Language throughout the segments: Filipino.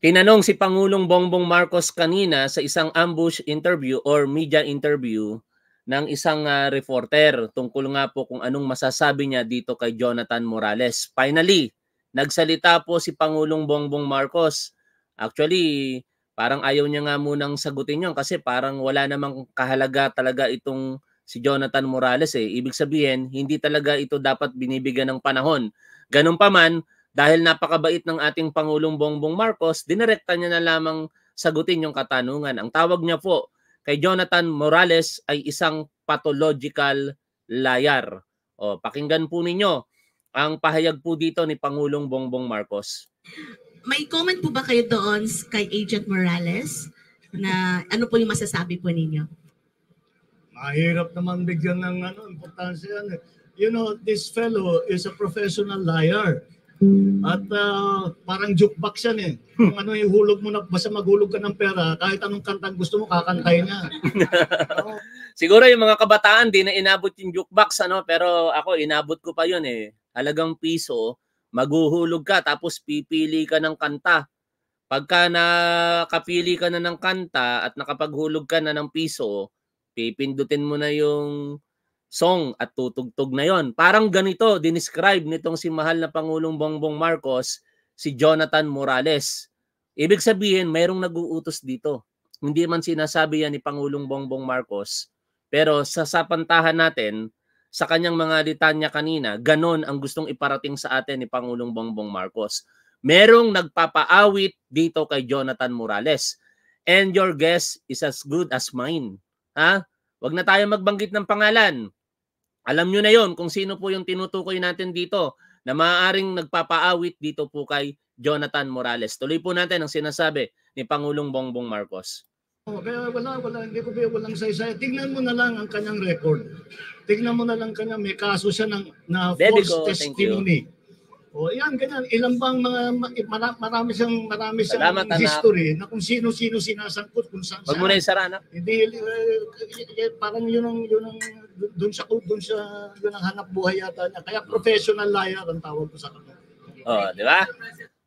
Tinanong si Pangulong Bongbong Marcos kanina sa isang ambush interview or media interview ng isang uh, reporter tungkol nga po kung anong masasabi niya dito kay Jonathan Morales. Finally, nagsalita po si Pangulong Bongbong Marcos. Actually, parang ayaw niya nga munang sagutin yun kasi parang wala namang kahalaga talaga itong si Jonathan Morales eh. Ibig sabihin, hindi talaga ito dapat binibigyan ng panahon. Ganun pa man, dahil napakabait ng ating Pangulong Bongbong Marcos, dinirekta niya na lamang sagutin yung katanungan. Ang tawag niya po kay Jonathan Morales ay isang pathological liar. O, pakinggan po ninyo ang pahayag po dito ni Pangulong Bongbong Marcos. May comment po ba kayo doon kay Agent Morales na ano po yung masasabi po ninyo? Mahirap naman bigyan ng ano, importansya yan. Eh. You know, this fellow is a professional liar. At uh, parang jukebox yan eh. Kung ano yung hulog mo na, basta maghulog ka ng pera, kahit anong kantang gusto mo, kakantay niya. Siguro yung mga kabataan, di na inabot yung jukebox, ano? pero ako, inabot ko pa yun eh. Halagang piso, maghuhulog ka, tapos pipili ka ng kanta. Pagka nakapili ka na ng kanta at nakapaghulog ka na ng piso, pipindutin mo na yung song at tutugtog na yon. Parang ganito, dinescribe nitong si mahal na Pangulong Bongbong Marcos si Jonathan Morales. Ibig sabihin, mayroong nag-uutos dito. Hindi man sinasabi yan ni Pangulong Bongbong Marcos, pero sa sapantahan natin, sa kanyang mga litanya kanina, ganon ang gustong iparating sa atin ni Pangulong Bongbong Marcos. Merong nagpapaawit dito kay Jonathan Morales. And your guess is as good as mine. Ha? Huwag na tayo magbanggit ng pangalan alam nyo na yon kung sino po yung tinutukoy natin dito na maaaring nagpapaawit dito po kay Jonathan Morales. Tuloy po natin ang sinasabi ni Pangulong Bongbong Marcos. Oh, kaya wala, wala, hindi ko wala ng say Tingnan mo na lang ang kanyang record. Tingnan mo na lang kanya, may kaso siya ng, na false testimony. O oh, yan, ganyan. Ilan bang mga, mara, marami siyang, marami siyang Salamat, history anak. na kung sino-sino sinasangkot, kung saan Wag mo na isara, anak. Hindi, eh, eh, eh, parang yun ang, yun ang doon sa doon sa yun ang hanap buhay yata niya. Kaya professional liar ang tawag ko sa kanya. Oh, di ba?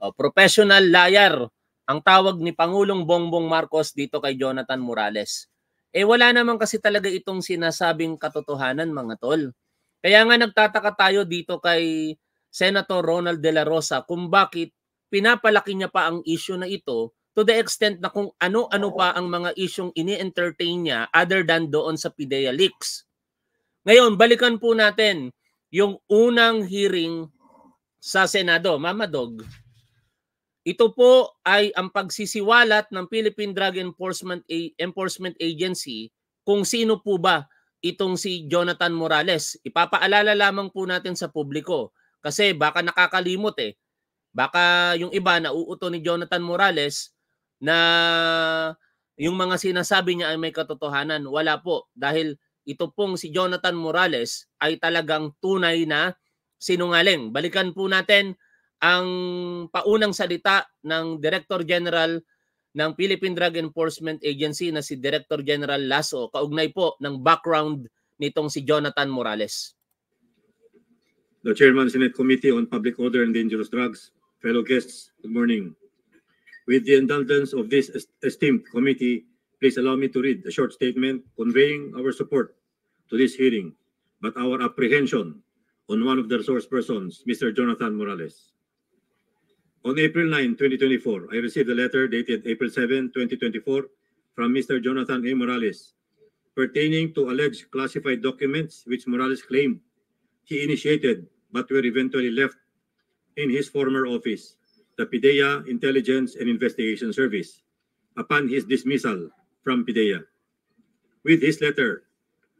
Oh, professional liar ang tawag ni Pangulong Bongbong Marcos dito kay Jonathan Morales. Eh wala naman kasi talaga itong sinasabing katotohanan mga tol. Kaya nga nagtataka tayo dito kay Senator Ronald De La Rosa kung bakit pinapalaki niya pa ang issue na ito to the extent na kung ano-ano pa ang mga isyong ini-entertain niya other than doon sa PIDEA leaks. Ngayon, balikan po natin yung unang hearing sa Senado, Mama Dog. Ito po ay ang pagsisiwalat ng Philippine Drug Enforcement A- Enforcement Agency kung sino po ba itong si Jonathan Morales. Ipapaalala lamang po natin sa publiko kasi baka nakakalimot eh. Baka yung iba na uuto ni Jonathan Morales na yung mga sinasabi niya ay may katotohanan. Wala po dahil ito pong si Jonathan Morales ay talagang tunay na sinungaling. Balikan po natin ang paunang salita ng Director General ng Philippine Drug Enforcement Agency na si Director General Lasso kaugnay po ng background nitong si Jonathan Morales. The Chairman Senate Committee on Public Order and Dangerous Drugs, fellow guests, good morning. With the indulgence of this esteemed committee, Please allow me to read a short statement conveying our support to this hearing, but our apprehension on one of the resource persons, Mr. Jonathan Morales. On April 9, 2024, I received a letter dated April 7, 2024, from Mr. Jonathan A. Morales pertaining to alleged classified documents which Morales claimed he initiated but were eventually left in his former office, the PIDEA Intelligence and Investigation Service, upon his dismissal from PIDEA. With his letter,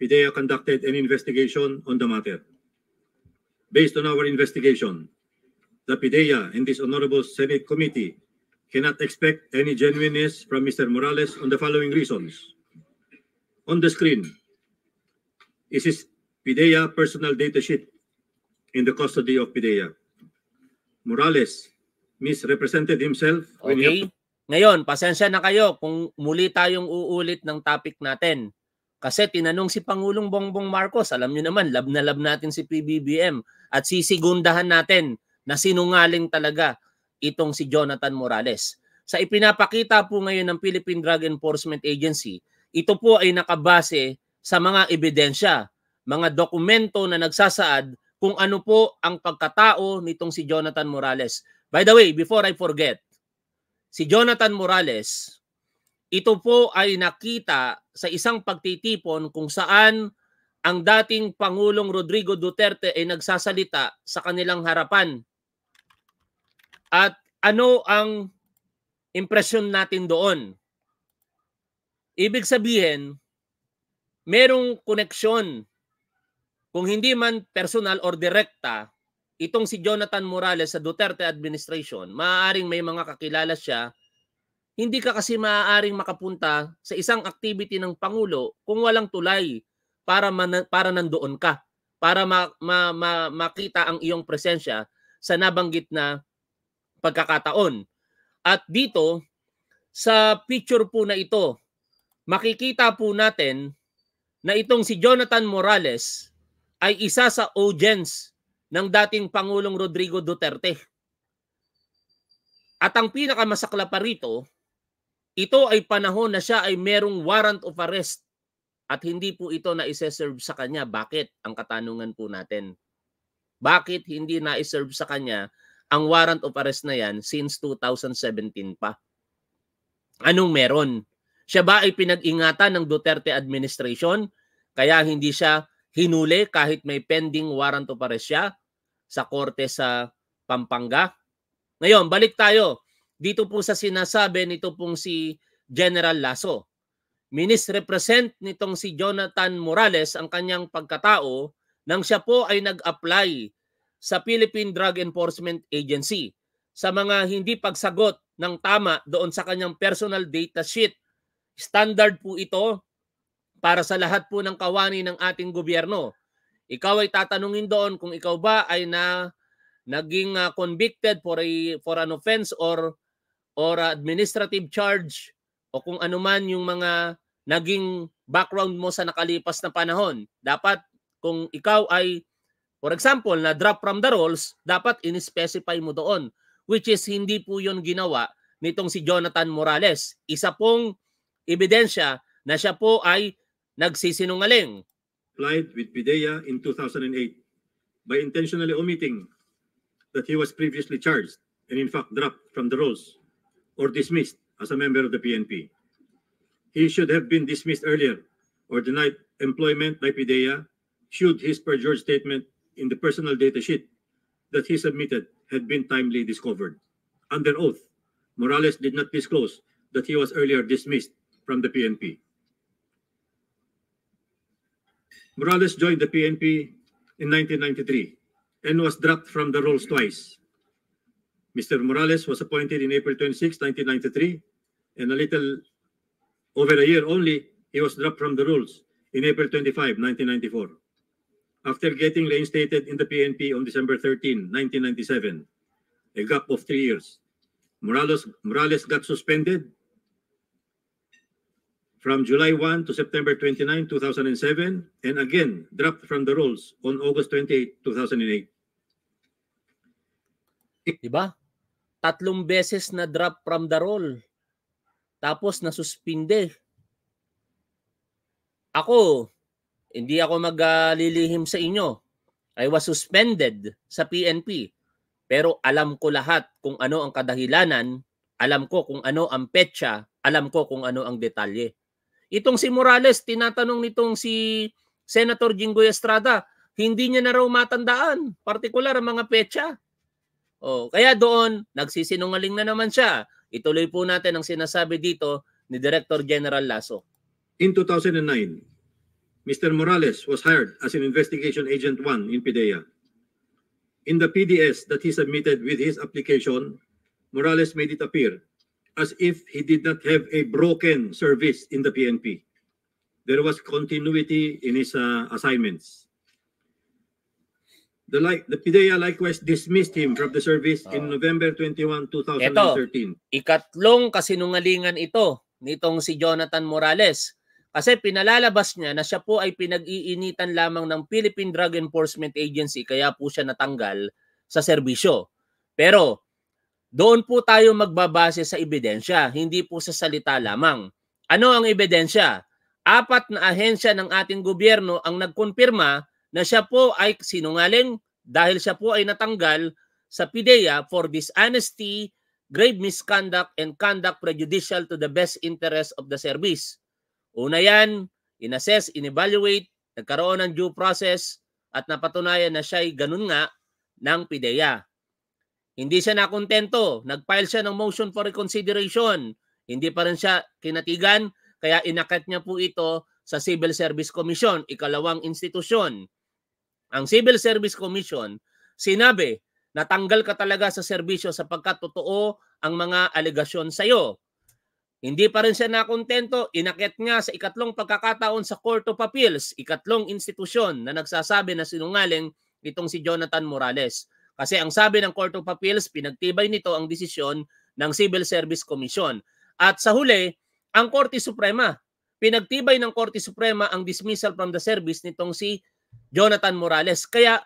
PIDEA conducted an investigation on the matter. Based on our investigation, the PIDEA and this Honorable Senate Committee cannot expect any genuineness from Mr. Morales on the following reasons. On the screen is his PIDEA personal data sheet in the custody of PIDEA. Morales misrepresented himself okay. when he Ngayon, pasensya na kayo kung muli tayong uulit ng topic natin. Kasi tinanong si Pangulong Bongbong Marcos, alam nyo naman, lab na lab natin si PBBM at sisigundahan natin na sinungaling talaga itong si Jonathan Morales. Sa ipinapakita po ngayon ng Philippine Drug Enforcement Agency, ito po ay nakabase sa mga ebidensya, mga dokumento na nagsasaad kung ano po ang pagkatao nitong si Jonathan Morales. By the way, before I forget, si Jonathan Morales, ito po ay nakita sa isang pagtitipon kung saan ang dating Pangulong Rodrigo Duterte ay nagsasalita sa kanilang harapan. At ano ang impresyon natin doon? Ibig sabihin, merong koneksyon kung hindi man personal or direkta itong si Jonathan Morales sa Duterte administration, maaaring may mga kakilala siya, hindi ka kasi maaaring makapunta sa isang activity ng Pangulo kung walang tulay para, man, para nandoon ka, para ma, ma, ma, makita ang iyong presensya sa nabanggit na pagkakataon. At dito, sa picture po na ito, makikita po natin na itong si Jonathan Morales ay isa sa audience ng dating Pangulong Rodrigo Duterte. At ang pinakamasakla pa rito, ito ay panahon na siya ay merong warrant of arrest at hindi po ito na iseserve sa kanya. Bakit? Ang katanungan po natin. Bakit hindi na iserve sa kanya ang warrant of arrest na yan since 2017 pa? Anong meron? Siya ba ay pinag-ingatan ng Duterte administration kaya hindi siya hinuli kahit may pending warrant of arrest siya? sa korte sa Pampanga. Ngayon, balik tayo dito po sa sinasabi nito pong si General Lasso. represent nitong si Jonathan Morales ang kanyang pagkatao nang siya po ay nag-apply sa Philippine Drug Enforcement Agency sa mga hindi pagsagot ng tama doon sa kanyang personal data sheet. Standard po ito para sa lahat po ng kawani ng ating gobyerno ikaw ay tatanungin doon kung ikaw ba ay na naging uh, convicted for a for an offense or or uh, administrative charge o kung ano man yung mga naging background mo sa nakalipas na panahon. Dapat kung ikaw ay for example na drop from the rolls, dapat in-specify mo doon which is hindi po 'yon ginawa nitong si Jonathan Morales. Isa pong ebidensya na siya po ay nagsisinungaling. applied with Pideya in 2008 by intentionally omitting that he was previously charged and in fact dropped from the rolls or dismissed as a member of the PNP. He should have been dismissed earlier or denied employment by Pideya should his perjured statement in the personal data sheet that he submitted had been timely discovered. Under oath, Morales did not disclose that he was earlier dismissed from the PNP. Morales joined the PNP in 1993 and was dropped from the rolls twice. Mr. Morales was appointed in April 26, 1993, and a little over a year only, he was dropped from the rolls in April 25, 1994. After getting reinstated in the PNP on December 13, 1997, a gap of three years, Morales, Morales got suspended from July 1 to September 29, 2007, and again dropped from the rolls on August 28, 2008. Diba? Tatlong beses na drop from the roll. Tapos nasuspinde. Ako, hindi ako maglilihim sa inyo. I was suspended sa PNP. Pero alam ko lahat kung ano ang kadahilanan, alam ko kung ano ang petsa, alam ko kung ano ang detalye. Itong si Morales, tinatanong nitong si Senator Jinggoy Estrada, hindi niya na raw matandaan, partikular ang mga petsa. Oh, kaya doon, nagsisinungaling na naman siya. Ituloy po natin ang sinasabi dito ni Director General Lasso. In 2009, Mr. Morales was hired as an investigation agent 1 in PDEA. In the PDS that he submitted with his application, Morales made it appear as if he did not have a broken service in the PNP. There was continuity in his uh, assignments. The, like, the PDEA likewise dismissed him from the service oh. in ah. November 21, 2013. Ito, ikatlong kasinungalingan ito nitong si Jonathan Morales. Kasi pinalalabas niya na siya po ay pinag-iinitan lamang ng Philippine Drug Enforcement Agency kaya po siya natanggal sa serbisyo. Pero doon po tayo magbabase sa ebidensya, hindi po sa salita lamang. Ano ang ebidensya? Apat na ahensya ng ating gobyerno ang nagkumpirma na siya po ay sinungaling dahil siya po ay natanggal sa PIDEA for dishonesty, grave misconduct, and conduct prejudicial to the best interest of the service. Una yan, inassess, inevaluate, nagkaroon ng due process, at napatunayan na siya ay ganun nga ng PIDEA. Hindi siya nakontento. Nag-file siya ng motion for reconsideration. Hindi pa rin siya kinatigan, kaya inakat niya po ito sa Civil Service Commission, ikalawang institusyon. Ang Civil Service Commission sinabi, natanggal ka talaga sa serbisyo sapagkat totoo ang mga alegasyon sa iyo. Hindi pa rin siya nakontento, inakit niya sa ikatlong pagkakataon sa Court of Appeals, ikatlong institusyon na nagsasabi na sinungaling itong si Jonathan Morales. Kasi ang sabi ng Court of Appeals, pinagtibay nito ang desisyon ng Civil Service Commission. At sa huli, ang Korte Suprema, pinagtibay ng Korte Suprema ang dismissal from the service nitong si Jonathan Morales. Kaya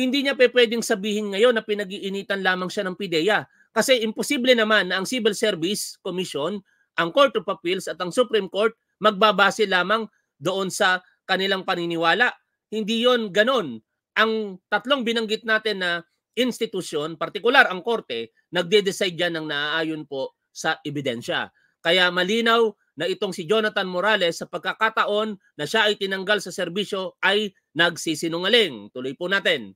hindi niya pe pwedeng sabihin ngayon na pinag-iinitan lamang siya ng PIDEA. Kasi imposible naman na ang Civil Service Commission, ang Court of Appeals at ang Supreme Court magbabase lamang doon sa kanilang paniniwala. Hindi yon ganon. Ang tatlong binanggit natin na institusyon, partikular ang korte, nagde-decide yan ng naaayon po sa ebidensya. Kaya malinaw na itong si Jonathan Morales sa pagkakataon na siya ay tinanggal sa serbisyo ay nagsisinungaling. Tuloy po natin.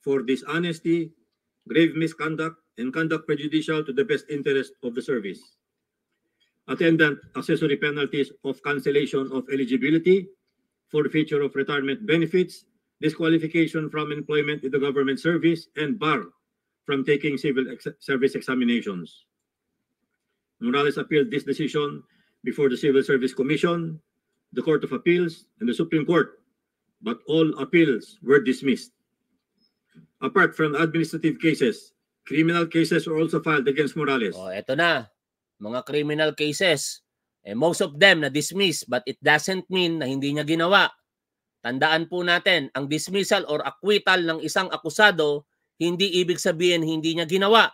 For dishonesty, grave misconduct, and conduct prejudicial to the best interest of the service. Attendant accessory penalties of cancellation of eligibility, forfeiture of retirement benefits, disqualification from employment in the government service, and bar from taking civil ex service examinations. Morales appealed this decision before the Civil Service Commission, the Court of Appeals, and the Supreme Court, but all appeals were dismissed. Apart from administrative cases, criminal cases were also filed against Morales. Oh, eto na. Mga criminal cases. And eh, most of them na dismissed, but it doesn't mean na hindi niya ginawa. Tandaan po natin, ang dismissal or acquittal ng isang akusado, hindi ibig sabihin hindi niya ginawa.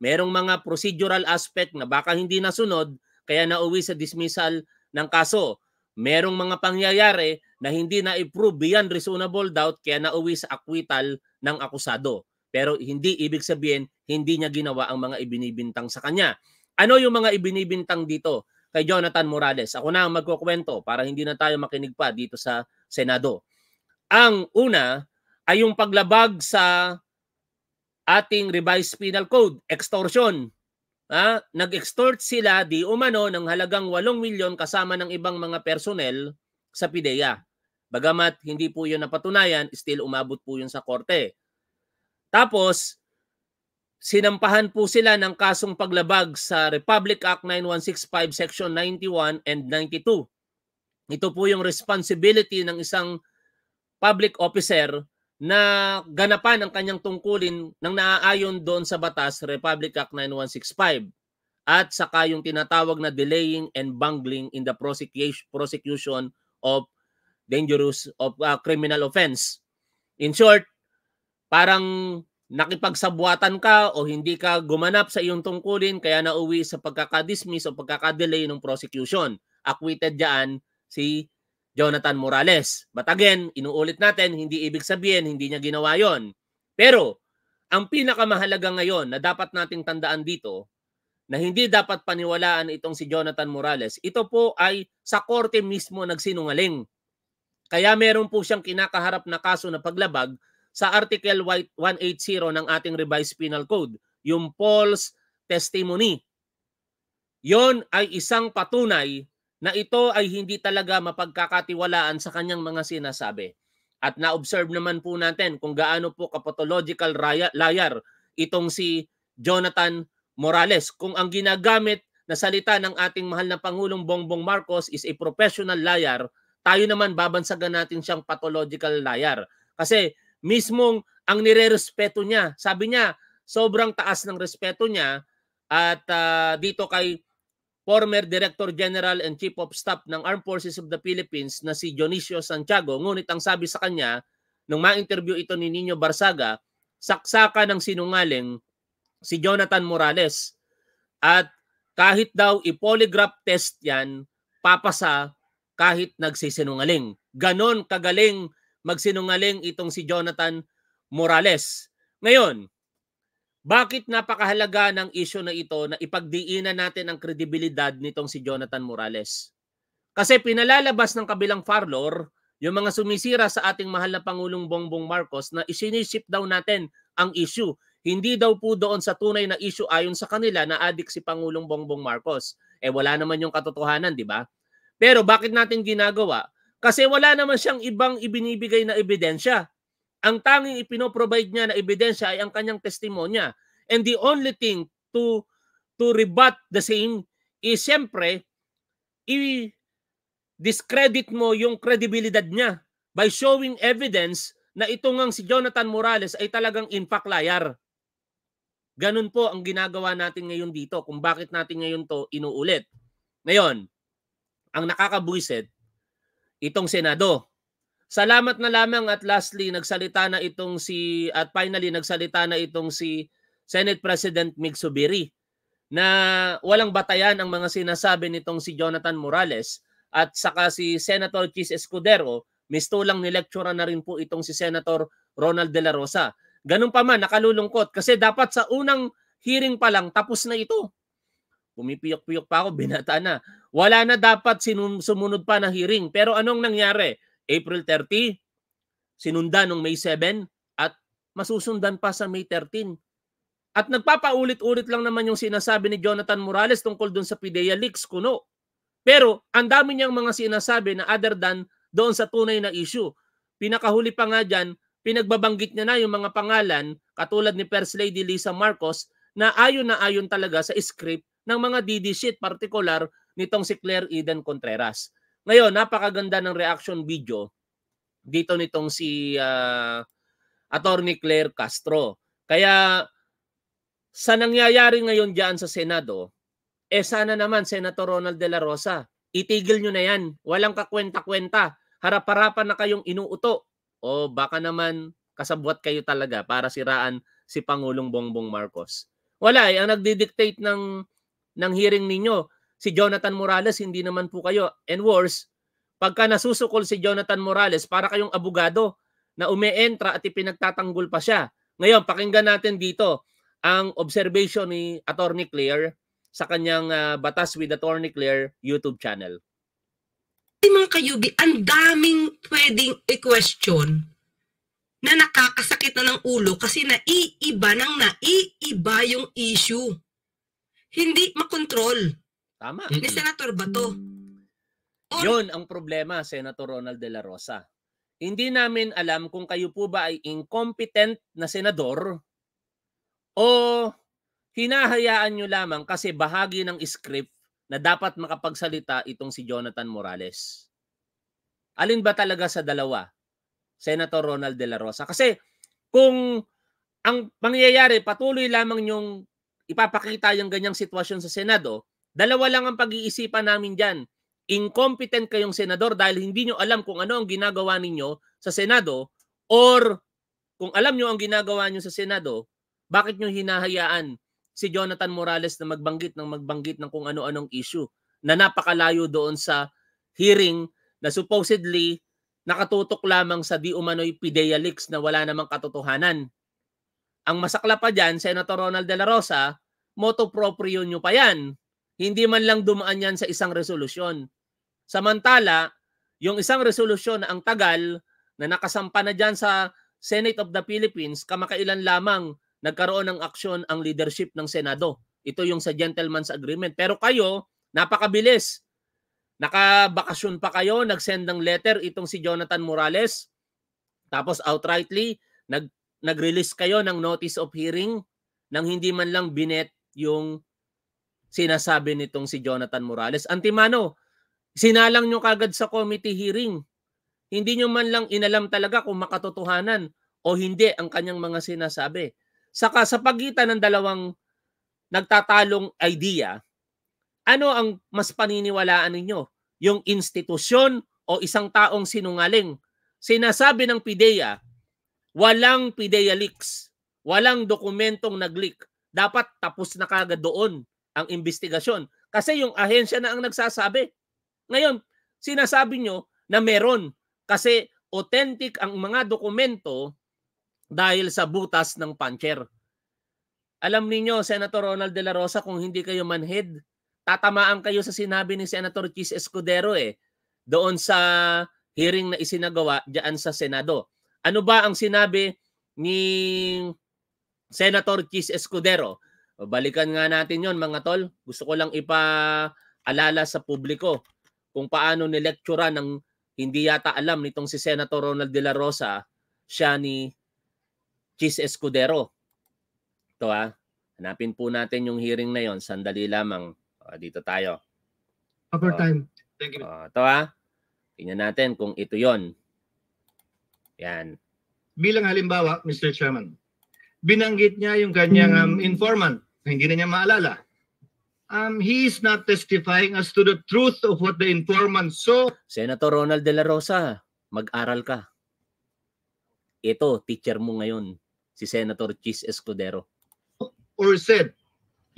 Merong mga procedural aspect na baka hindi nasunod, kaya nauwi sa dismissal ng kaso. Merong mga pangyayari na hindi na prove beyond reasonable doubt, kaya nauwi sa acquittal ng akusado. Pero hindi ibig sabihin hindi niya ginawa ang mga ibinibintang sa kanya. Ano yung mga ibinibintang dito? kay Jonathan Morales. Ako na ang magkukwento para hindi na tayo makinig pa dito sa Senado. Ang una ay yung paglabag sa ating revised penal code, extortion. Ha? Nag-extort sila di umano ng halagang 8 milyon kasama ng ibang mga personnel sa PIDEA. Bagamat hindi po yun napatunayan, still umabot po yun sa korte. Tapos, sinampahan po sila ng kasong paglabag sa Republic Act 9165 Section 91 and 92. Ito po yung responsibility ng isang public officer na ganapan ang kanyang tungkulin ng naaayon doon sa batas Republic Act 9165 at saka yung tinatawag na delaying and bungling in the prosecution of dangerous of uh, criminal offense. In short, parang nakipagsabuatan ka o hindi ka gumanap sa iyong tungkulin kaya nauwi sa pagkakadismiss o pagkakadelay ng prosecution. Acquitted diyan si Jonathan Morales. But again, inuulit natin, hindi ibig sabihin hindi niya ginawa yon. Pero ang pinakamahalaga ngayon na dapat nating tandaan dito na hindi dapat paniwalaan itong si Jonathan Morales, ito po ay sa korte mismo nagsinungaling. Kaya meron po siyang kinakaharap na kaso na paglabag sa Article 180 ng ating revised penal code, yung false testimony. Yon ay isang patunay na ito ay hindi talaga mapagkakatiwalaan sa kanyang mga sinasabi. At na-observe naman po natin kung gaano po kapatological liar itong si Jonathan Morales. Kung ang ginagamit na salita ng ating mahal na Pangulong Bongbong Marcos is a professional liar, tayo naman babansagan natin siyang pathological liar. Kasi mismong ang nirerespeto niya. Sabi niya, sobrang taas ng respeto niya at uh, dito kay former Director General and Chief of Staff ng Armed Forces of the Philippines na si Dionisio Santiago. Ngunit ang sabi sa kanya, nung ma-interview ito ni Nino Barsaga, saksaka ng sinungaling si Jonathan Morales. At kahit daw i-polygraph test yan, papasa kahit nagsisinungaling. Ganon kagaling magsinungaling itong si Jonathan Morales. Ngayon, bakit napakahalaga ng issue na ito na ipagdiinan natin ang kredibilidad nitong si Jonathan Morales? Kasi pinalalabas ng kabilang farlor yung mga sumisira sa ating mahal na Pangulong Bongbong Marcos na isinisip daw natin ang issue. Hindi daw po doon sa tunay na issue ayon sa kanila na adik si Pangulong Bongbong Marcos. Eh wala naman yung katotohanan, di ba? Pero bakit natin ginagawa? Kasi wala naman siyang ibang ibinibigay na ebidensya. Ang tanging ipinoprovide niya na ebidensya ay ang kanyang testimonya. And the only thing to to rebut the same is siyempre i-discredit mo yung credibility niya by showing evidence na ito ngang si Jonathan Morales ay talagang impact liar. Ganun po ang ginagawa natin ngayon dito kung bakit natin ngayon to inuulit. Ngayon, ang nakakabuisit itong Senado. Salamat na lamang at lastly nagsalita na itong si at finally nagsalita na itong si Senate President Mig Subiri na walang batayan ang mga sinasabi nitong si Jonathan Morales at saka si Senator Chis Escudero, mistulang nilecturean na rin po itong si Senator Ronald De La Rosa. Ganun pa man, nakalulungkot kasi dapat sa unang hearing pa lang tapos na ito. Pumipiyok-piyok pa ako, binata na. Wala na dapat sinum- sumunod pa na hearing. Pero anong nangyari? April 30, sinunda nung May 7 at masusundan pa sa May 13. At nagpapaulit-ulit lang naman yung sinasabi ni Jonathan Morales tungkol dun sa PIDEA leaks kuno. Pero ang dami niyang mga sinasabi na other than doon sa tunay na issue. Pinakahuli pa nga dyan, pinagbabanggit niya na yung mga pangalan katulad ni First Lady Lisa Marcos na ayon na ayon talaga sa script ng mga DDC at partikular nitong si Claire Eden Contreras. Ngayon, napakaganda ng reaction video dito nitong si uh, Attorney Claire Castro. Kaya sa nangyayari ngayon diyan sa Senado, eh sana naman Senator Ronald De La Rosa, itigil nyo na yan. Walang kakwenta-kwenta. Harap-harapan na kayong inuuto. O baka naman kasabwat kayo talaga para siraan si Pangulong Bongbong Marcos. Wala eh. Ang nagdi-dictate ng ng hearing ninyo si Jonathan Morales, hindi naman po kayo. And worse, pagka nasusukol si Jonathan Morales, para kayong abogado na umeentra at ipinagtatanggol pa siya. Ngayon, pakinggan natin dito ang observation ni Attorney Claire sa kanyang uh, Batas with Attorney Claire YouTube channel. Kasi mga kayubi, ang daming pwedeng i-question na nakakasakit na ng ulo kasi naiiba ng naiiba yung issue hindi makontrol Tama. ni Senator Bato. Or, Yun ang problema, Senator Ronald De La Rosa. Hindi namin alam kung kayo po ba ay incompetent na senador o hinahayaan nyo lamang kasi bahagi ng script na dapat makapagsalita itong si Jonathan Morales. Alin ba talaga sa dalawa? Senator Ronald De La Rosa. Kasi kung ang mangyayari, patuloy lamang yung ipapakita yung ganyang sitwasyon sa Senado, dalawa lang ang pag-iisipan namin dyan. Incompetent kayong senador dahil hindi nyo alam kung ano ang ginagawa ninyo sa Senado or kung alam nyo ang ginagawa nyo sa Senado, bakit nyo hinahayaan si Jonathan Morales na magbanggit ng magbanggit ng kung ano-anong issue na napakalayo doon sa hearing na supposedly nakatutok lamang sa di umano'y pidea leaks na wala namang katotohanan. Ang masakla pa dyan, Senator Ronald De La Rosa, moto proprio nyo pa yan. Hindi man lang dumaan yan sa isang resolusyon. Samantala, yung isang resolusyon na ang tagal na nakasampa na dyan sa Senate of the Philippines, kamakailan lamang nagkaroon ng aksyon ang leadership ng Senado. Ito yung sa gentleman's agreement. Pero kayo, napakabilis. Nakabakasyon pa kayo, nag ng letter itong si Jonathan Morales. Tapos outrightly, nag nag-release kayo ng notice of hearing nang hindi man lang binet yung sinasabi nitong si Jonathan Morales. Antimano, sinalang nyo kagad sa committee hearing. Hindi nyo man lang inalam talaga kung makatotohanan o hindi ang kanyang mga sinasabi. Saka sa pagitan ng dalawang nagtatalong idea, ano ang mas paniniwalaan ninyo? Yung institusyon o isang taong sinungaling? Sinasabi ng PIDEA Walang PIDEA leaks. Walang dokumentong nag-leak. Dapat tapos na kagad doon ang investigasyon. Kasi yung ahensya na ang nagsasabi. Ngayon, sinasabi nyo na meron. Kasi authentic ang mga dokumento dahil sa butas ng puncher. Alam niyo Senator Ronald De La Rosa, kung hindi kayo manhid, tatamaan kayo sa sinabi ni Senator Chis Escudero eh, doon sa hearing na isinagawa diyan sa Senado. Ano ba ang sinabi ni Senator Chis Escudero? Balikan nga natin yon mga tol. Gusto ko lang ipaalala sa publiko kung paano nilectura ng hindi yata alam nitong si Senator Ronald De La Rosa siya ni Chis Escudero. Ito ha. Ah. Hanapin po natin yung hearing na yon. Sandali lamang. O, dito tayo. time. Thank you. O, ito ha. Ah. Tingnan natin kung ito yon. Yan. Bilang halimbawa, Mr. Chairman, binanggit niya yung kanyang um, hmm. informant na hindi na niya maalala. Um, he is not testifying as to the truth of what the informant saw. Senator Ronald De La Rosa, mag-aral ka. Ito, teacher mo ngayon, si Senator Chis Escudero. Or said,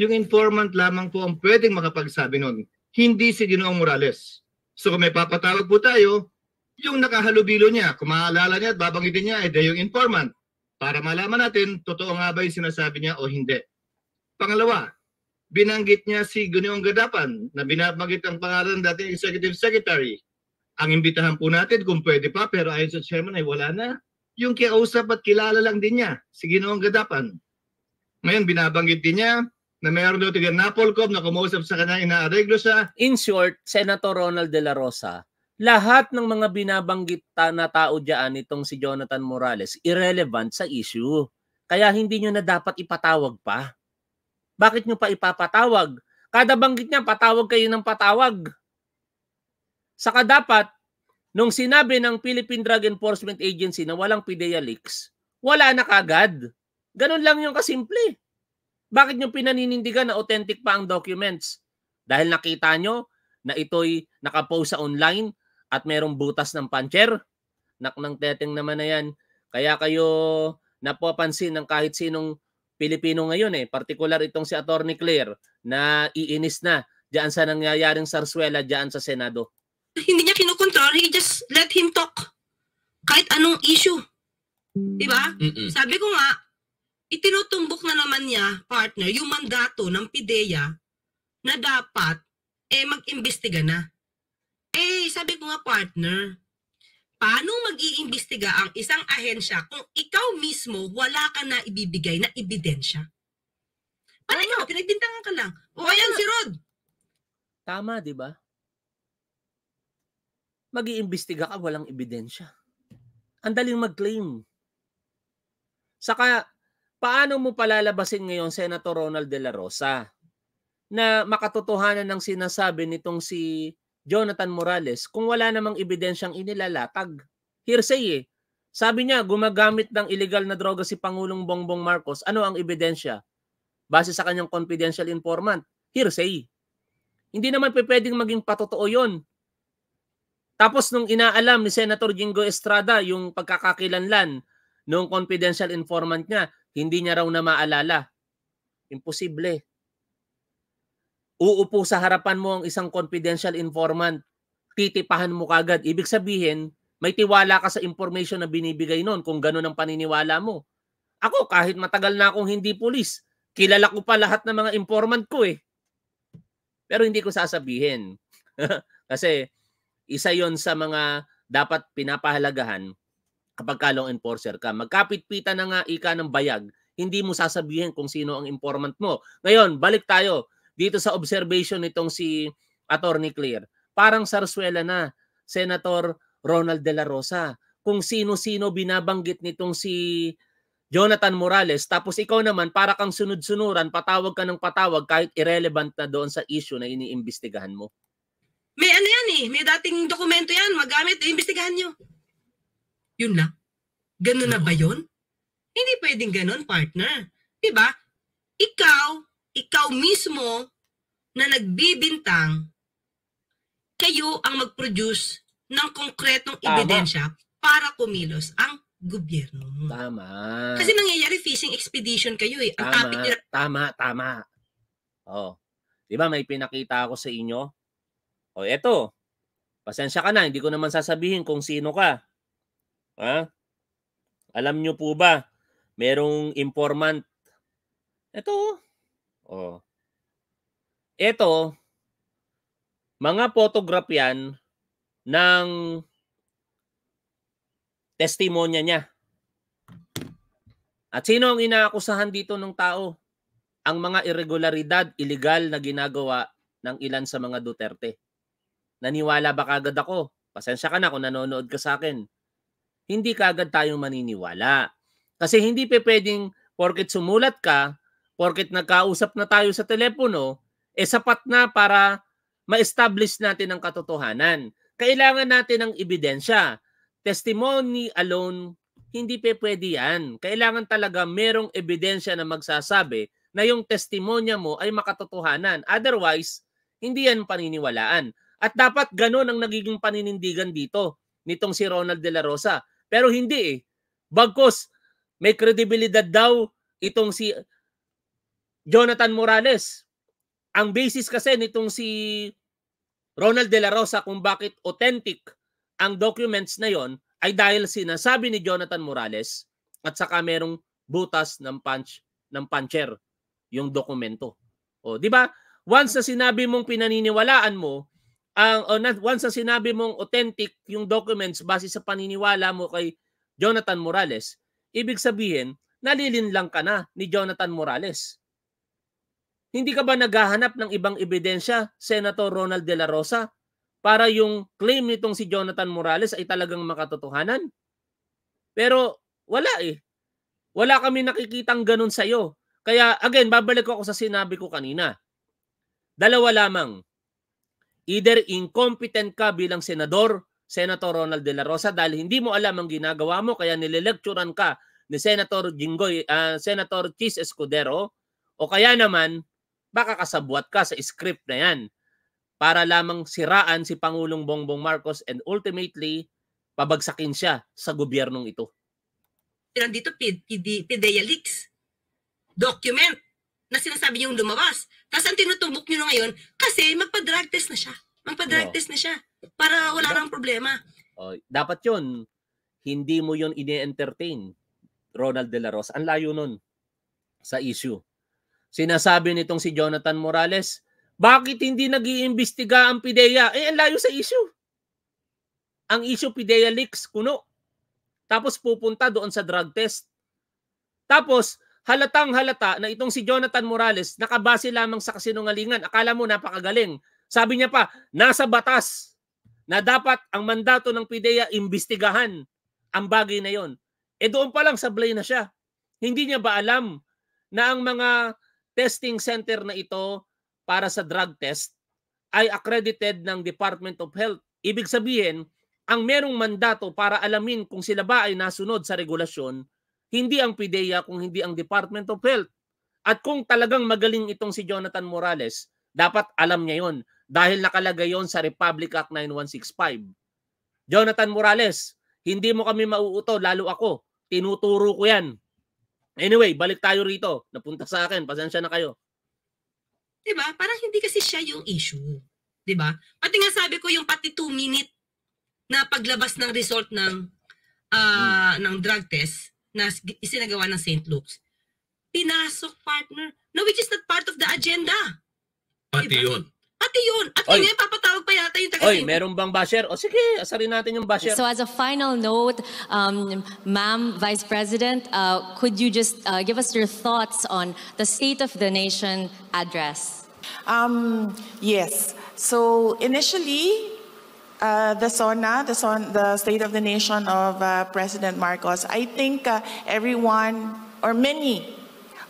yung informant lamang po ang pwedeng makapagsabi nun, hindi si Ginoong Morales. So kung may papatawag po tayo, yung nakahalubilo niya, kung niya at babanggitin niya, ay ito yung informant para malaman natin totoo nga ba yung sinasabi niya o hindi. Pangalawa, binanggit niya si Gunyong Gadapan na binabanggit ang pangalan ng dating Executive Secretary. Ang imbitahan po natin kung pwede pa pero ayon sa chairman ay wala na. Yung kiausap at kilala lang din niya si Ginoong Gadapan. Ngayon binabanggit din niya na mayroon daw tiga Napolcom na kumausap sa kanya, inaareglo siya. In short, Senator Ronald De La Rosa lahat ng mga binabanggit na tao diyan itong si Jonathan Morales irrelevant sa issue. Kaya hindi niyo na dapat ipatawag pa. Bakit niyo pa ipapatawag? Kada banggit niya, patawag kayo ng patawag. Saka dapat, nung sinabi ng Philippine Drug Enforcement Agency na walang PDEA leaks, wala na kagad. Ganun lang yung kasimple. Bakit nyo pinaninindigan na authentic pa ang documents? Dahil nakita nyo na ito'y nakapost sa online, at merong butas ng puncher. Nak Naknang teteng naman na yan. Kaya kayo napapansin ng kahit sinong Pilipino ngayon eh, particular itong si Attorney Claire na iinis na diyan sa nangyayaring sarsuela diyan sa Senado. Hindi niya kinokontrol, he just let him talk. Kahit anong issue. 'Di ba? Sabi ko nga, itinutumbok na naman niya, partner, yung mandato ng PIDEA na dapat eh mag-imbestiga na sabi ko nga partner, paano mag-iimbestiga ang isang ahensya kung ikaw mismo wala ka na ibibigay na ebidensya? Paano ikaw, pinagdintangan ka lang. O ayan si Rod. Tama, di ba? Mag-iimbestiga ka, walang ebidensya. Ang daling mag-claim. Saka, paano mo palalabasin ngayon, Senator Ronald De La Rosa, na makatotohanan ng sinasabi nitong si Jonathan Morales kung wala namang ebidensyang inilalatag. Hearsay eh. Sabi niya, gumagamit ng illegal na droga si Pangulong Bongbong Marcos. Ano ang ebidensya? Base sa kanyang confidential informant, hearsay. Hindi naman pwedeng maging patotoo yon. Tapos nung inaalam ni Senator Jingo Estrada yung pagkakakilanlan ng confidential informant niya, hindi niya raw na maalala. Imposible uupo sa harapan mo ang isang confidential informant, titipahan mo kagad. Ibig sabihin, may tiwala ka sa information na binibigay noon kung gano'n ang paniniwala mo. Ako, kahit matagal na akong hindi pulis, kilala ko pa lahat ng mga informant ko eh. Pero hindi ko sasabihin. Kasi isa yon sa mga dapat pinapahalagahan kapag ka law enforcer ka. Magkapit-pita na nga ika ng bayag, hindi mo sasabihin kung sino ang informant mo. Ngayon, balik tayo dito sa observation nitong si Attorney Clear, parang sarsuela na Senator Ronald De La Rosa kung sino-sino binabanggit nitong si Jonathan Morales tapos ikaw naman para kang sunod-sunuran patawag ka ng patawag kahit irrelevant na doon sa issue na iniimbestigahan mo. May ano yan eh, may dating dokumento yan, magamit, iimbestigahan nyo. Yun lang. Ganun na ba yun? Hindi pwedeng ganun, partner. Diba? Ikaw, ikaw mismo na nagbibintang, kayo ang mag-produce ng konkretong Tama. ebidensya para kumilos ang gobyerno. Tama. Kasi nangyayari fishing expedition kayo eh. Ang tama, topic nyo... tama, tama. Oh. 'Di ba may pinakita ako sa inyo? Oh, eto. Pasensya ka na, hindi ko naman sasabihin kung sino ka. Ha? Alam niyo po ba, merong informant. Ito, oh. Oh. Ito, mga photograph yan ng testimonya niya. At sino ang inaakusahan dito ng tao? Ang mga irregularidad, illegal na ginagawa ng ilan sa mga Duterte. Naniwala ba kagad ako? Pasensya ka na kung nanonood ka sa akin. Hindi kagad tayo maniniwala. Kasi hindi pe pwedeng porket sumulat ka, porket nagkausap na tayo sa telepono, eh sapat na para ma-establish natin ang katotohanan. Kailangan natin ng ebidensya. Testimony alone, hindi pa pwede yan. Kailangan talaga merong ebidensya na magsasabi na yung testimonya mo ay makatotohanan. Otherwise, hindi yan paniniwalaan. At dapat ganun ang nagiging paninindigan dito nitong si Ronald De La Rosa. Pero hindi eh. Bagkos, may kredibilidad daw itong si Jonathan Morales. Ang basis kasi nitong si Ronald De La Rosa kung bakit authentic ang documents na yon ay dahil sinasabi ni Jonathan Morales at saka merong butas ng punch ng puncher yung dokumento. O, di ba? Once na sinabi mong pinaniniwalaan mo, ang uh, once na sinabi mong authentic yung documents base sa paniniwala mo kay Jonathan Morales, ibig sabihin, nalilinlang ka na ni Jonathan Morales hindi ka ba naghahanap ng ibang ebidensya, Senator Ronald De La Rosa, para yung claim nitong si Jonathan Morales ay talagang makatotohanan? Pero wala eh. Wala kami nakikitang ganun sa'yo. Kaya again, babalik ako sa sinabi ko kanina. Dalawa lamang. Either incompetent ka bilang senador, Senator Ronald De La Rosa, dahil hindi mo alam ang ginagawa mo, kaya nililecturean ka ni Senator Jinggoy, uh, Senator Chis Escudero, o kaya naman, baka kasabwat ka sa script na yan para lamang siraan si Pangulong Bongbong Marcos and ultimately pabagsakin siya sa gobyernong ito. Nandito PIDEA leaks document na sinasabi niyong lumabas. Tapos ang tinutumbok niyo ngayon, kasi magpa-drug test na siya. Magpa-drug oh. test na siya para wala nang problema. Oh, dapat yun. Hindi mo yun ine-entertain. Ronald De La Rosa. Ang layo nun sa issue. Sinasabi nitong si Jonathan Morales, bakit hindi nag iimbestiga ang PIDEA? Eh, ang layo sa issue. Ang issue PIDEA leaks, kuno. Tapos pupunta doon sa drug test. Tapos, halatang halata na itong si Jonathan Morales, nakabase lamang sa kasinungalingan. Akala mo napakagaling. Sabi niya pa, nasa batas na dapat ang mandato ng PIDEA imbestigahan ang bagay na yon. E eh, doon pa lang sablay na siya. Hindi niya ba alam na ang mga testing center na ito para sa drug test ay accredited ng Department of Health. Ibig sabihin, ang merong mandato para alamin kung sila ba ay nasunod sa regulasyon, hindi ang PIDEA kung hindi ang Department of Health. At kung talagang magaling itong si Jonathan Morales, dapat alam niya yon dahil nakalagay yon sa Republic Act 9165. Jonathan Morales, hindi mo kami mauuto, lalo ako. Tinuturo ko yan. Anyway, balik tayo rito. Napunta sa akin. Pasensya na kayo. 'Di ba? Parang hindi kasi siya yung issue. 'Di ba? Pati nga sabi ko yung pati 2 minute na paglabas ng result ng uh, hmm. ng drug test na isinagawa ng St. Luke's. Pinasok partner. No, which is not part of the agenda. Pati diba? yun. Pati yun. At Oy. papatawag pa yata yung taga-team. Oy, meron bang basher? O sige, asarin natin yung basher. So as a final note, um, Ma'am Vice President, uh, could you just uh, give us your thoughts on the State of the Nation address? Um, yes. So initially, uh, the SONA, the, SON, the State of the Nation of uh, President Marcos, I think uh, everyone or many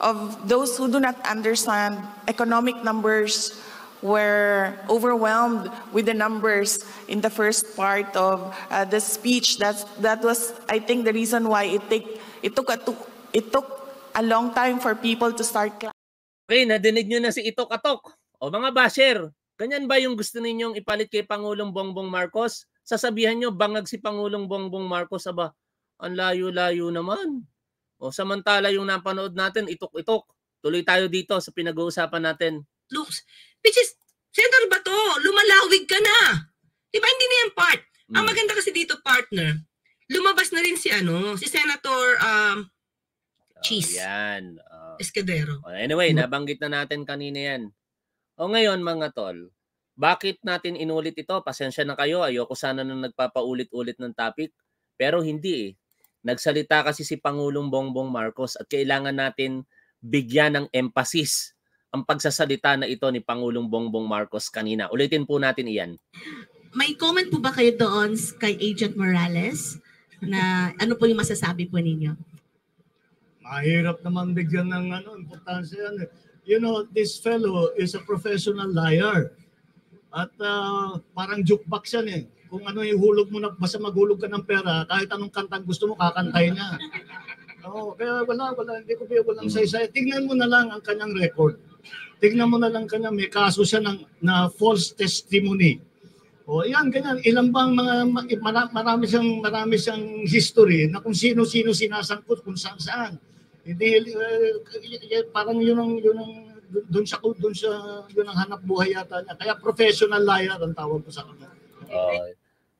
of those who do not understand economic numbers were overwhelmed with the numbers in the first part of uh, the speech. That's, that was, I think, the reason why it, take, it, took a, it took a long time for people to start clapping. Okay, nadinig nyo na si Itok Atok. O mga basher, ganyan ba yung gusto ninyong ipalit kay Pangulong Bongbong Marcos? Sasabihan nyo, bangag si Pangulong Bongbong Marcos, aba, ang layo-layo naman. O samantala yung napanood natin, itok-itok. Tuloy tayo dito sa pinag-uusapan natin loops. Which is, Senator Bato, lumalawig ka na. Di diba, Hindi na yan part. Mm. Ang maganda kasi dito, partner, lumabas na rin si ano, si Senator um, oh, Cheese. Oh, yan. Uh, Escudero. Oh, anyway, mm. nabanggit na natin kanina yan. O oh, ngayon mga tol, bakit natin inulit ito? Pasensya na kayo. Ayoko sana nang nagpapaulit-ulit ng topic. Pero hindi eh. Nagsalita kasi si Pangulong Bongbong Marcos at kailangan natin bigyan ng emphasis ang pagsasalita na ito ni Pangulong Bongbong Marcos kanina. Ulitin po natin iyan. May comment po ba kayo doon kay Agent Morales? Na ano po yung masasabi po ninyo? Mahirap naman bigyan ng ano, importansya yan. Eh. You know, this fellow is a professional liar. At uh, parang jukebox yan eh. Kung ano yung hulog mo na, basta maghulog ka ng pera, kahit anong kantang gusto mo, kakantayin niya. Oo, oh, kaya wala, wala, hindi ko wala say-say. Tingnan mo na lang ang kanyang record Tignan mo na lang kanya, may kaso siya ng, na false testimony. O yan, ganyan. Ilan bang mga, marami, siyang, marami siyang history na kung sino-sino sinasangkot, kung saan-saan. Hindi, uh, parang yun ang, yun ang, doon sa, doon sa, yun ang hanap buhay yata niya. Kaya professional liar ang tawag ko sa kanya. Uh,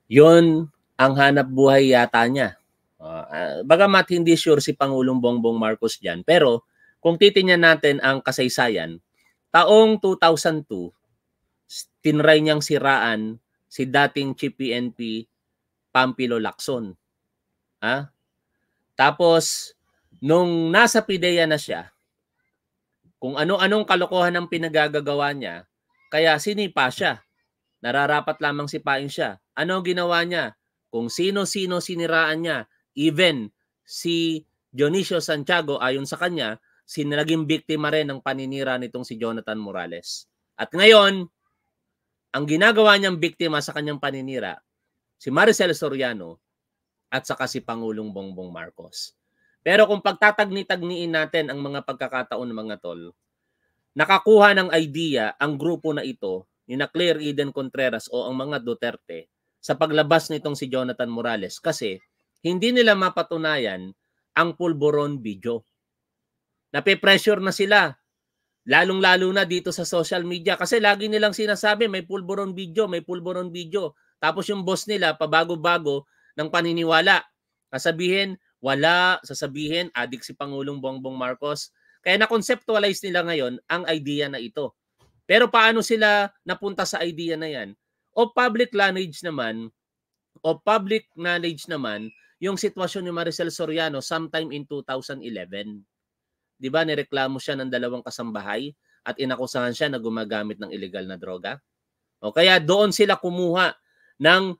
yun ang hanap buhay yata niya. Uh, bagamat hindi sure si Pangulong Bongbong Marcos dyan, pero kung titingnan natin ang kasaysayan, taong 2002, tinry niyang siraan si dating Chief PNP Pampilo Lacson. Ha? Tapos, nung nasa PIDEA na siya, kung ano-anong kalokohan ang pinagagagawa niya, kaya sinipa siya. Nararapat lamang sipain siya. Ano ginawa niya? Kung sino-sino siniraan niya, even si Dionisio Santiago ayon sa kanya, sinaging biktima rin ng paninira nitong si Jonathan Morales. At ngayon, ang ginagawa niyang biktima sa kanyang paninira, si Maricel Soriano at saka si Pangulong Bongbong Marcos. Pero kung pagtatagni-tagniin natin ang mga pagkakataon ng mga tol, nakakuha ng idea ang grupo na ito ni na Claire Eden Contreras o ang mga Duterte sa paglabas nitong si Jonathan Morales kasi hindi nila mapatunayan ang pulboron video. Nape-pressure na sila. Lalong-lalo na dito sa social media kasi lagi nilang sinasabi may pulburon video, may pulburon video. Tapos yung boss nila pabago-bago ng paniniwala. Sasabihin, wala, sasabihin, adik si Pangulong Bongbong Marcos. Kaya na-conceptualize nila ngayon ang idea na ito. Pero paano sila napunta sa idea na yan? O public knowledge naman, o public knowledge naman, yung sitwasyon ni Maricel Soriano sometime in 2011. 'di ba nireklamo siya ng dalawang kasambahay at inakusahan siya na gumagamit ng illegal na droga. O kaya doon sila kumuha ng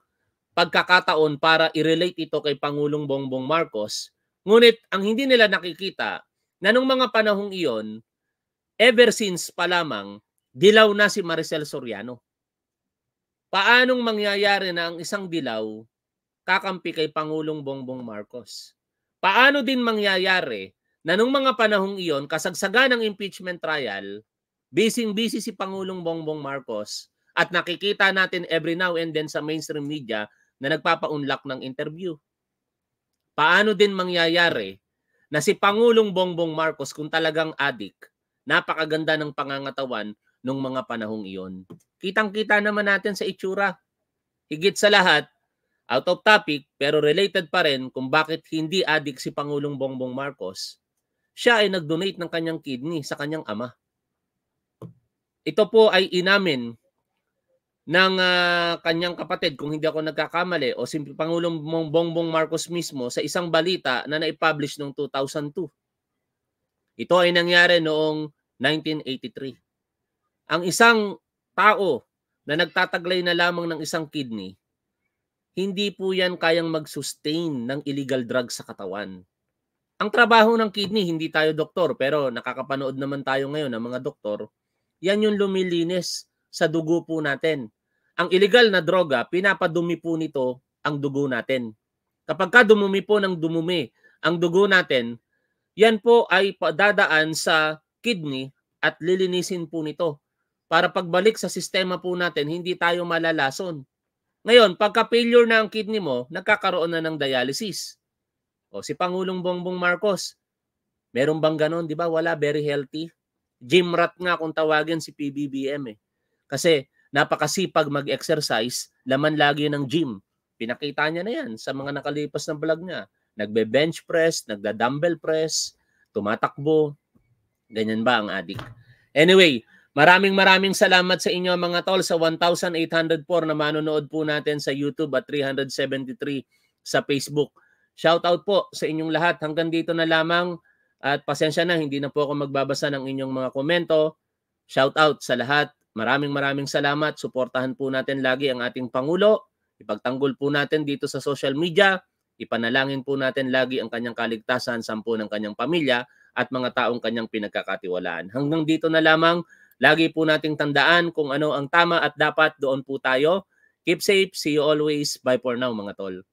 pagkakataon para i-relate ito kay Pangulong Bongbong Marcos. Ngunit ang hindi nila nakikita na nung mga panahong iyon, ever since pa lamang, dilaw na si Maricel Soriano. Paanong mangyayari na ang isang dilaw kakampi kay Pangulong Bongbong Marcos? Paano din mangyayari na nung mga panahong iyon, kasagsaga ng impeachment trial, busy-busy si Pangulong Bongbong Marcos at nakikita natin every now and then sa mainstream media na nagpapaunlak ng interview. Paano din mangyayari na si Pangulong Bongbong Marcos kung talagang adik, napakaganda ng pangangatawan nung mga panahong iyon. Kitang-kita naman natin sa itsura. Higit sa lahat, out of topic pero related pa rin kung bakit hindi adik si Pangulong Bongbong Marcos siya ay nag-donate ng kanyang kidney sa kanyang ama. Ito po ay inamin ng uh, kanyang kapatid kung hindi ako nagkakamali o simple Pangulong Bongbong Marcos mismo sa isang balita na naipublish noong 2002. Ito ay nangyari noong 1983. Ang isang tao na nagtataglay na lamang ng isang kidney, hindi po yan kayang mag-sustain ng illegal drug sa katawan ang trabaho ng kidney, hindi tayo doktor, pero nakakapanood naman tayo ngayon ng mga doktor, yan yung lumilinis sa dugo po natin. Ang illegal na droga, pinapadumi po nito ang dugo natin. Kapag ka dumumi po ng dumumi ang dugo natin, yan po ay dadaan sa kidney at lilinisin po nito para pagbalik sa sistema po natin, hindi tayo malalason. Ngayon, pagka failure na ang kidney mo, nagkakaroon na ng dialysis o oh, si Pangulong Bongbong Marcos, meron bang ganon? Di ba? Wala, very healthy. Gym rat nga kung tawagin si PBBM eh. Kasi napakasipag mag-exercise, laman lagi yun ng gym. Pinakita niya na yan sa mga nakalipas na vlog niya. Nagbe-bench press, nagda-dumbbell press, tumatakbo. Ganyan ba ang adik? Anyway, Maraming maraming salamat sa inyo mga tol sa 1,804 na manonood po natin sa YouTube at 373 sa Facebook. Shout out po sa inyong lahat. Hanggang dito na lamang at pasensya na hindi na po ako magbabasa ng inyong mga komento. Shout out sa lahat. Maraming maraming salamat. Suportahan po natin lagi ang ating pangulo. Ipagtanggol po natin dito sa social media. Ipanalangin po natin lagi ang kanyang kaligtasan, sampo ng kanyang pamilya at mga taong kanyang pinagkakatiwalaan. Hanggang dito na lamang. Lagi po nating tandaan kung ano ang tama at dapat doon po tayo. Keep safe. See you always. Bye for now mga tol.